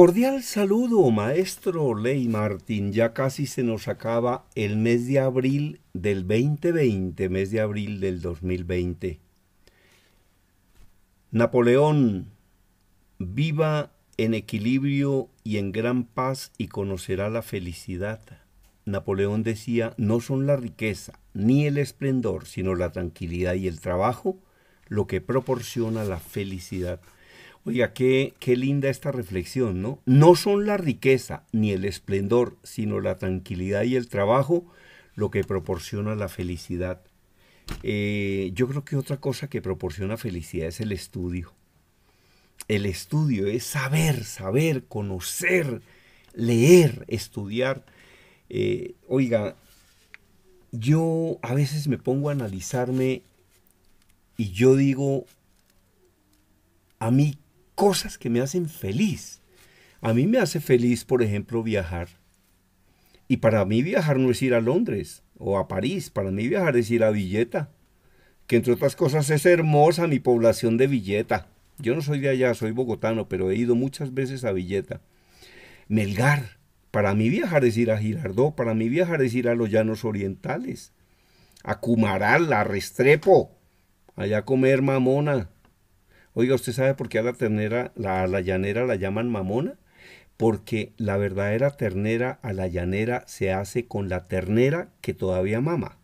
Cordial saludo, maestro Ley Martín. Ya casi se nos acaba el mes de abril del 2020, mes de abril del 2020. Napoleón, viva en equilibrio y en gran paz y conocerá la felicidad. Napoleón decía, no son la riqueza ni el esplendor, sino la tranquilidad y el trabajo lo que proporciona la felicidad. Oiga, qué, linda esta reflexión, ¿no? No son la riqueza ni el esplendor, sino la tranquilidad y el trabajo lo que proporciona la felicidad. Eh, yo creo que otra cosa que proporciona felicidad es el estudio. El estudio es saber, saber, conocer, leer, estudiar. Eh, oiga, yo a veces me pongo a analizarme y yo digo, a mí, cosas que me hacen feliz. A mí me hace feliz, por ejemplo, viajar. Y para mí viajar no es ir a Londres o a París, para mí viajar es ir a Villeta, que entre otras cosas es hermosa mi población de Villeta. Yo no soy de allá, soy bogotano, pero he ido muchas veces a Villeta. Melgar, para mí viajar es ir a Girardot, para mí viajar es ir a los Llanos Orientales, a Cumaral, a Restrepo, allá comer mamona, Oiga, ¿usted sabe por qué a la ternera, la, a la llanera la llaman mamona? Porque la verdadera ternera a la llanera se hace con la ternera que todavía mama.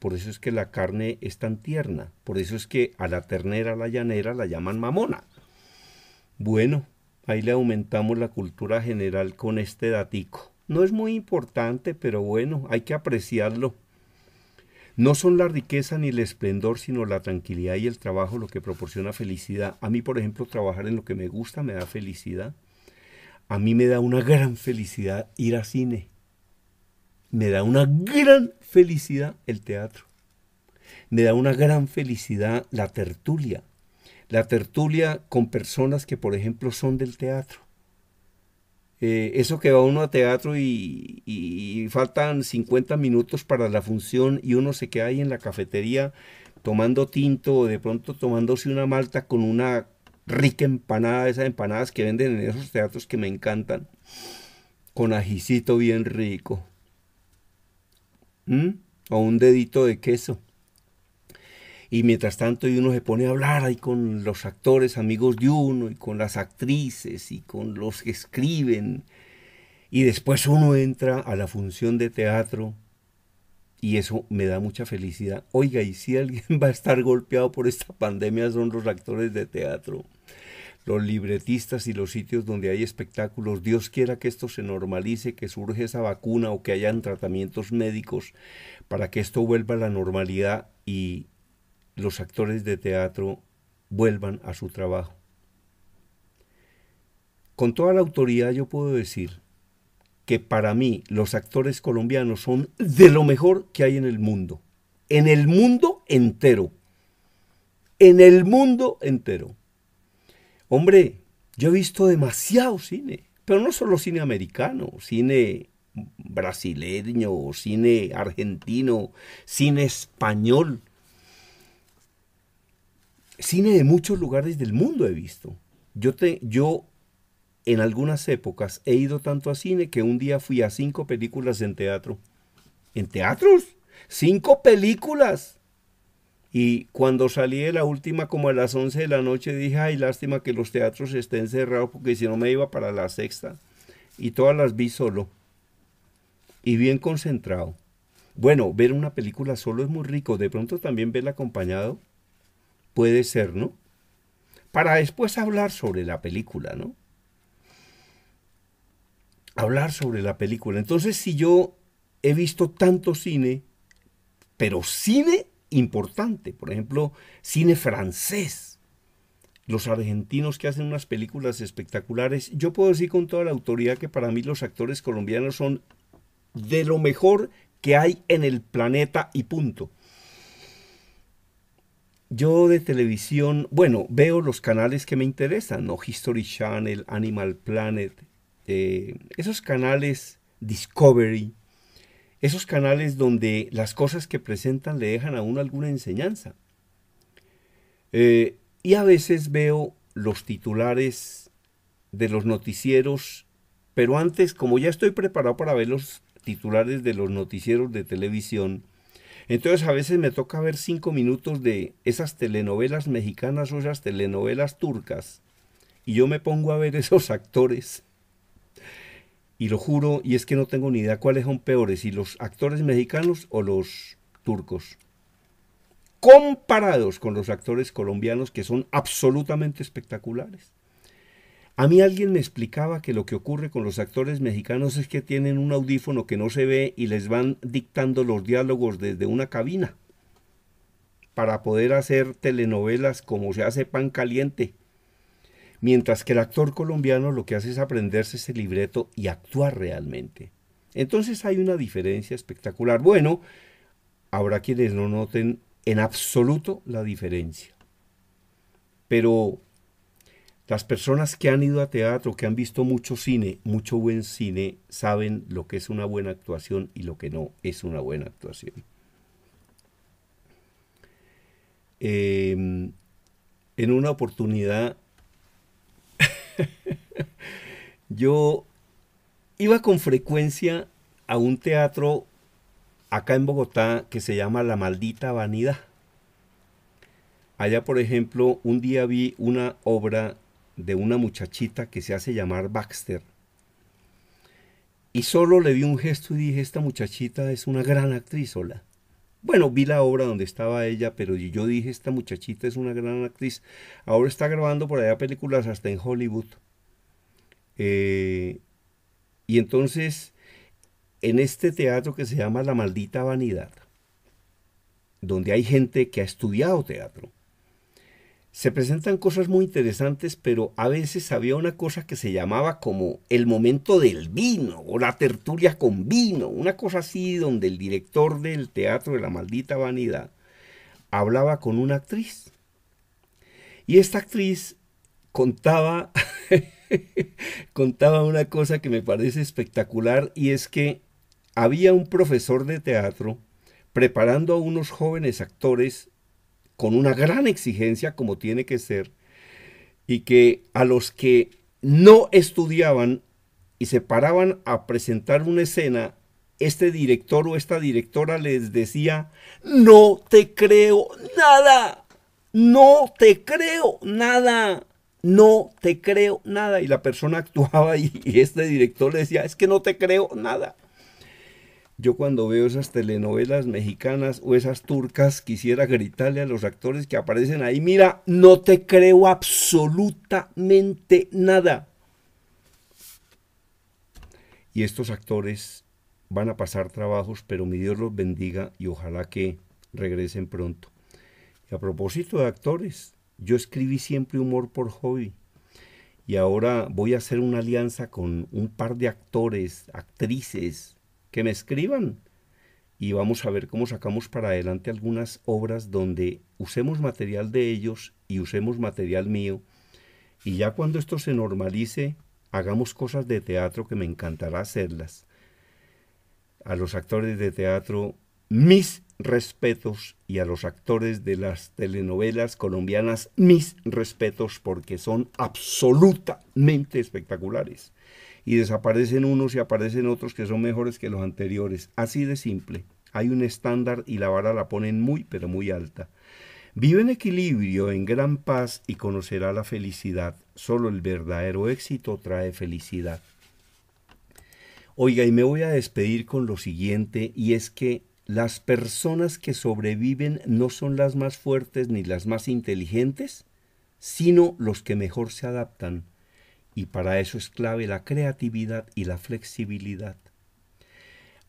Por eso es que la carne es tan tierna. Por eso es que a la ternera, a la llanera la llaman mamona. Bueno, ahí le aumentamos la cultura general con este datico. No es muy importante, pero bueno, hay que apreciarlo. No son la riqueza ni el esplendor, sino la tranquilidad y el trabajo lo que proporciona felicidad. A mí, por ejemplo, trabajar en lo que me gusta me da felicidad. A mí me da una gran felicidad ir al cine. Me da una gran felicidad el teatro. Me da una gran felicidad la tertulia. La tertulia con personas que, por ejemplo, son del teatro. Eh, eso que va uno a teatro y, faltan 50 minutos para la función y uno se queda ahí en la cafetería tomando tinto o de pronto tomándose una malta con una rica empanada, esas empanadas que venden en esos teatros que me encantan, con ajicito bien rico. ¿Mm? O un dedito de queso y mientras tanto uno se pone a hablar ahí con los actores amigos de uno y con las actrices y con los que escriben y después uno entra a la función de teatro y eso me da mucha felicidad. Oiga, y si alguien va a estar golpeado por esta pandemia son los actores de teatro, los libretistas y los sitios donde hay espectáculos. Dios quiera que esto se normalice, que surge esa vacuna o que hayan tratamientos médicos para que esto vuelva a la normalidad y los actores de teatro vuelvan a su trabajo. Con toda la autoridad yo puedo decir que para mí los actores colombianos son de lo mejor que hay en el mundo, en el mundo entero, en el mundo entero. Hombre, yo he visto demasiado cine, pero no solo cine americano, cine brasileño, cine argentino, cine español cine de muchos lugares del mundo he visto. Yo, te, yo en algunas épocas he ido tanto a cine que un día fui a cinco películas en teatro. ¿En teatros? Cinco películas. Y cuando salí de la última, como a las 11 de la noche, dije, ay, lástima que los teatros estén cerrados porque si no me iba para la sexta. Y todas las vi solo. Y bien concentrado. Bueno, ver una película solo es muy rico. De pronto también verla acompañado Puede ser, ¿no? Para después hablar sobre la película, ¿no? Hablar sobre la película. Entonces, si yo he visto tanto cine, pero cine importante, por ejemplo, cine francés, los argentinos que hacen unas películas espectaculares, yo puedo decir con toda la autoridad que para mí los actores colombianos son de lo mejor que hay en el planeta y punto. Yo de televisión, bueno, veo los canales que me interesan, ¿no? History Channel, Animal Planet, eh, esos canales Discovery, esos canales donde las cosas que presentan le dejan aún alguna enseñanza. Eh, y a veces veo los titulares de los noticieros, pero antes, como ya estoy preparado para ver los titulares de los noticieros de televisión, entonces a veces me toca ver cinco minutos de esas telenovelas mexicanas o esas telenovelas turcas y yo me pongo a ver esos actores. Y lo juro, y es que no tengo ni idea cuáles son peores, si los actores mexicanos o los turcos. Comparados con los actores colombianos que son absolutamente espectaculares. A mí alguien me explicaba que lo que ocurre con los actores mexicanos es que tienen un audífono que no se ve y les van dictando los diálogos desde una cabina para poder hacer telenovelas como se hace pan caliente. Mientras que el actor colombiano lo que hace es aprenderse ese libreto y actuar realmente. Entonces hay una diferencia espectacular. Bueno, habrá quienes no noten en absoluto la diferencia. Pero las personas que han ido a teatro, que han visto mucho cine, mucho buen cine, saben lo que es una buena actuación y lo que no es una buena actuación. Em, en una oportunidad, yo iba con frecuencia a un teatro acá en Bogotá que se llama La Maldita Vanidad. Allá, por ejemplo, un día vi una obra de una muchachita que se hace llamar Baxter. Y solo le vi un gesto y dije, esta muchachita es una gran actriz hola. Bueno, vi la obra donde estaba ella, pero yo dije, esta muchachita es una gran actriz. Ahora está grabando por allá películas hasta en Hollywood. Eh, y entonces, en este teatro que se llama La maldita vanidad, donde hay gente que ha estudiado teatro, se presentan cosas muy interesantes, pero a veces había una cosa que se llamaba como el momento del vino o la tertulia con vino, una cosa así donde el director del teatro de la maldita vanidad hablaba con una actriz. Y esta actriz contaba, contaba una cosa que me parece espectacular y es que había un profesor de teatro preparando a unos jóvenes actores con una gran exigencia como tiene que ser, y que a los que no estudiaban y se paraban a presentar una escena, este director o esta directora les decía, no te creo nada, no te creo nada, no te creo nada. Y la persona actuaba y, este director le decía, es que no te creo nada. Yo cuando veo esas telenovelas mexicanas o esas turcas quisiera gritarle a los actores que aparecen ahí, mira, no te creo absolutamente nada. Y estos actores van a pasar trabajos, pero mi Dios los bendiga y ojalá que regresen pronto. Y a propósito de actores, yo escribí siempre humor por hobby y ahora voy a hacer una alianza con un par de actores, actrices, que me escriban y vamos a ver cómo sacamos para adelante algunas obras donde usemos material de ellos y usemos material mío. Y ya cuando esto se normalice, hagamos cosas de teatro que me encantará hacerlas. A los actores de teatro, mis respetos y a los actores de las telenovelas colombianas, mis respetos porque son absolutamente espectaculares y desaparecen unos y aparecen otros que son mejores que los anteriores. Así de simple. Hay un estándar y la vara la ponen muy, pero muy alta. Vive en equilibrio, en gran paz y conocerá la felicidad. Solo el verdadero éxito trae felicidad. Oiga, y me voy a despedir con lo siguiente, y es que las personas que sobreviven no son las más fuertes ni las más inteligentes, sino los que mejor se adaptan y para eso es clave la creatividad y la flexibilidad.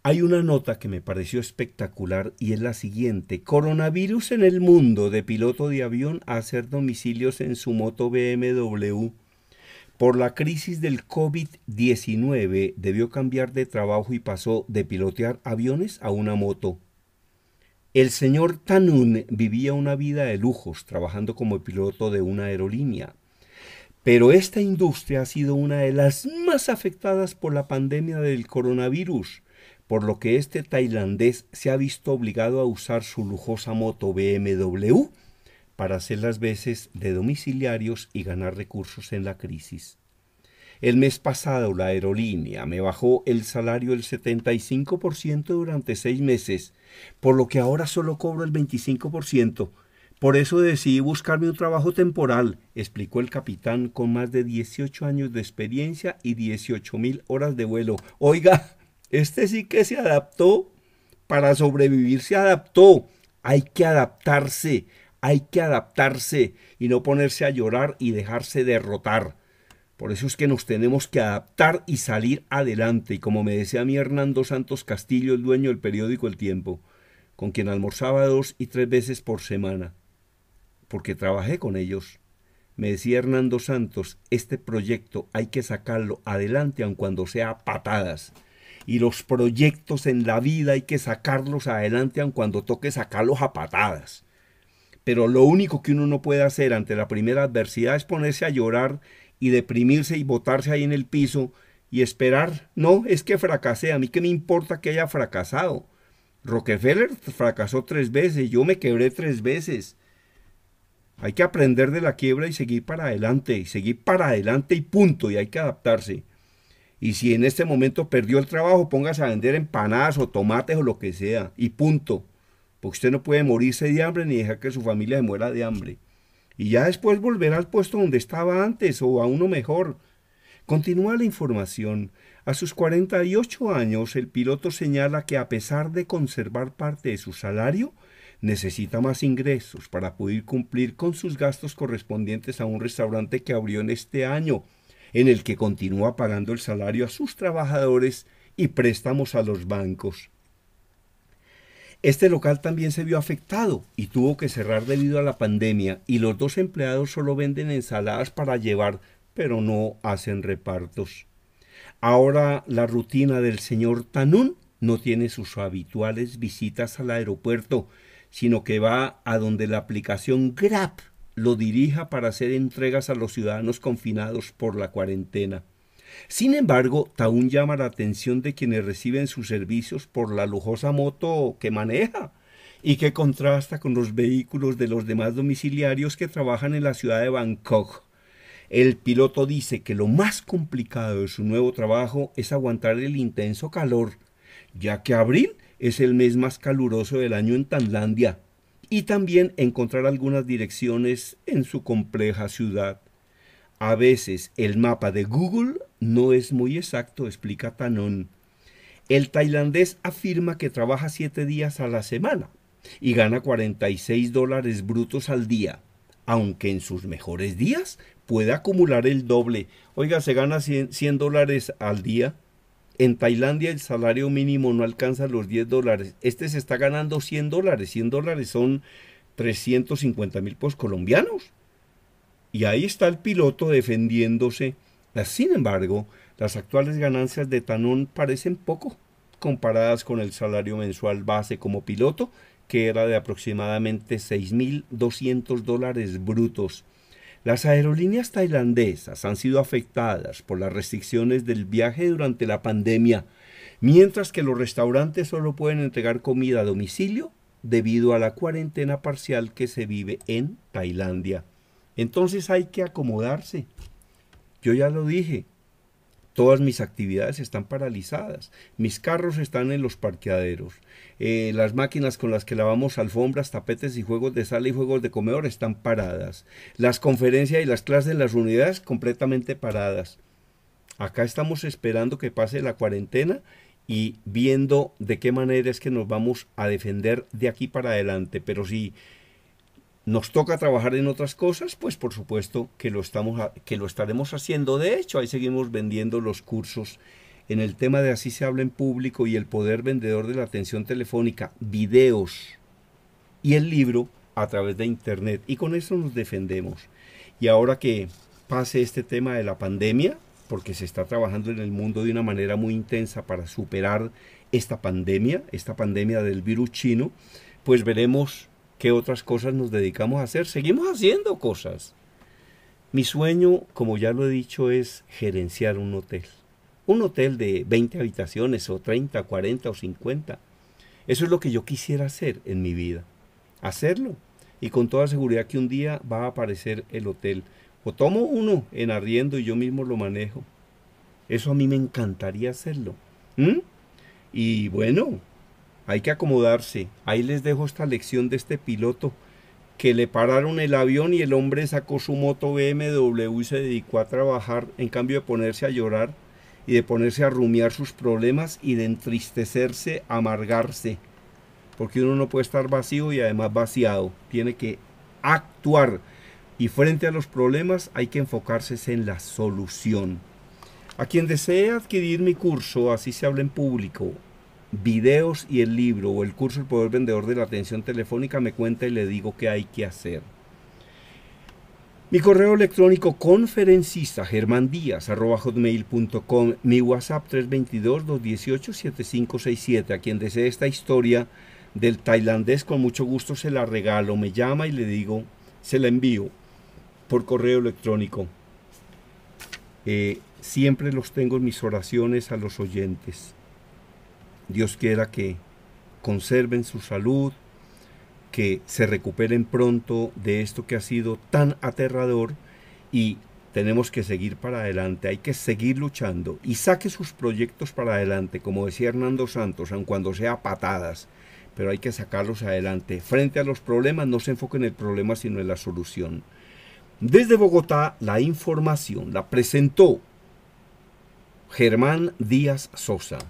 Hay una nota que me pareció espectacular y es la siguiente. Coronavirus en el mundo de piloto de avión a hacer domicilios en su moto BMW. Por la crisis del COVID-19 debió cambiar de trabajo y pasó de pilotear aviones a una moto. El señor Tanun vivía una vida de lujos trabajando como piloto de una aerolínea, pero esta industria ha sido una de las más afectadas por la pandemia del coronavirus, por lo que este tailandés se ha visto obligado a usar su lujosa moto BMW para hacer las veces de domiciliarios y ganar recursos en la crisis. El mes pasado la aerolínea me bajó el salario el 75% durante seis meses, por lo que ahora solo cobro el 25%, por eso decidí buscarme un trabajo temporal, explicó el capitán con más de 18 años de experiencia y 18 mil horas de vuelo. Oiga, este sí que se adaptó. Para sobrevivir se adaptó. Hay que adaptarse, hay que adaptarse y no ponerse a llorar y dejarse derrotar. Por eso es que nos tenemos que adaptar y salir adelante. Y como me decía mi Hernando Santos Castillo, el dueño del periódico El Tiempo, con quien almorzaba dos y tres veces por semana, porque trabajé con ellos. Me decía Hernando Santos, este proyecto hay que sacarlo adelante aun cuando sea a patadas. Y los proyectos en la vida hay que sacarlos adelante aun cuando toque sacarlos a patadas. Pero lo único que uno no puede hacer ante la primera adversidad es ponerse a llorar y deprimirse y botarse ahí en el piso y esperar. No, es que fracasé, a mí qué me importa que haya fracasado. Rockefeller fracasó tres veces, yo me quebré tres veces. Hay que aprender de la quiebra y seguir para adelante, y seguir para adelante y punto, y hay que adaptarse. Y si en este momento perdió el trabajo, póngase a vender empanadas o tomates o lo que sea, y punto. Porque usted no puede morirse de hambre ni dejar que su familia muera de hambre. Y ya después volverá al puesto donde estaba antes o a uno mejor. Continúa la información. A sus 48 años, el piloto señala que a pesar de conservar parte de su salario, necesita más ingresos para poder cumplir con sus gastos correspondientes a un restaurante que abrió en este año, en el que continúa pagando el salario a sus trabajadores y préstamos a los bancos. Este local también se vio afectado y tuvo que cerrar debido a la pandemia y los dos empleados solo venden ensaladas para llevar, pero no hacen repartos. Ahora la rutina del señor Tanún no tiene sus habituales visitas al aeropuerto, sino que va a donde la aplicación Grab lo dirija para hacer entregas a los ciudadanos confinados por la cuarentena. Sin embargo, Taun llama la atención de quienes reciben sus servicios por la lujosa moto que maneja y que contrasta con los vehículos de los demás domiciliarios que trabajan en la ciudad de Bangkok. El piloto dice que lo más complicado de su nuevo trabajo es aguantar el intenso calor, ya que abril es el mes más caluroso del año en Tailandia y también encontrar algunas direcciones en su compleja ciudad. A veces el mapa de Google no es muy exacto, explica Tanon. El tailandés afirma que trabaja siete días a la semana y gana 46 dólares brutos al día, aunque en sus mejores días puede acumular el doble. Oiga, se gana 100 dólares al día en Tailandia el salario mínimo no alcanza los 10 dólares. Este se está ganando 100 dólares. 100 dólares son 350 mil pesos colombianos. Y ahí está el piloto defendiéndose. Sin embargo, las actuales ganancias de Tanón parecen poco comparadas con el salario mensual base como piloto, que era de aproximadamente 6.200 dólares brutos. Las aerolíneas tailandesas han sido afectadas por las restricciones del viaje durante la pandemia, mientras que los restaurantes solo pueden entregar comida a domicilio debido a la cuarentena parcial que se vive en Tailandia. Entonces hay que acomodarse. Yo ya lo dije, Todas mis actividades están paralizadas, mis carros están en los parqueaderos, eh, las máquinas con las que lavamos alfombras, tapetes y juegos de sala y juegos de comedor están paradas, las conferencias y las clases en las unidades completamente paradas. Acá estamos esperando que pase la cuarentena y viendo de qué manera es que nos vamos a defender de aquí para adelante, pero si nos toca trabajar en otras cosas, pues por supuesto que lo, estamos, que lo estaremos haciendo. De hecho, ahí seguimos vendiendo los cursos en el tema de así se habla en público y el poder vendedor de la atención telefónica, videos y el libro a través de internet. Y con eso nos defendemos. Y ahora que pase este tema de la pandemia, porque se está trabajando en el mundo de una manera muy intensa para superar esta pandemia, esta pandemia del virus chino, pues veremos qué otras cosas nos dedicamos a hacer. Seguimos haciendo cosas. Mi sueño, como ya lo he dicho, es gerenciar un hotel. Un hotel de 20 habitaciones o 30, 40 o 50. Eso es lo que yo quisiera hacer en mi vida. Hacerlo. Y con toda seguridad que un día va a aparecer el hotel. O tomo uno en arriendo y yo mismo lo manejo. Eso a mí me encantaría hacerlo. ¿Mm? Y bueno, hay que acomodarse. Ahí les dejo esta lección de este piloto que le pararon el avión y el hombre sacó su moto BMW y se dedicó a trabajar en cambio de ponerse a llorar y de ponerse a rumiar sus problemas y de entristecerse, amargarse. Porque uno no puede estar vacío y además vaciado. Tiene que actuar. Y frente a los problemas hay que enfocarse en la solución. A quien desee adquirir mi curso, así se habla en público, videos y el libro o el curso El Poder Vendedor de la Atención Telefónica me cuenta y le digo qué hay que hacer. Mi correo electrónico conferencista hotmail.com, mi WhatsApp 322-218-7567. A quien desee esta historia del tailandés, con mucho gusto se la regalo. Me llama y le digo, se la envío por correo electrónico. Eh, siempre los tengo en mis oraciones a los oyentes. Dios quiera que conserven su salud, que se recuperen pronto de esto que ha sido tan aterrador y tenemos que seguir para adelante, hay que seguir luchando y saque sus proyectos para adelante, como decía Hernando Santos, aun cuando sea patadas, pero hay que sacarlos adelante. Frente a los problemas, no se enfoque en el problema, sino en la solución. Desde Bogotá, la información la presentó Germán Díaz Sosa.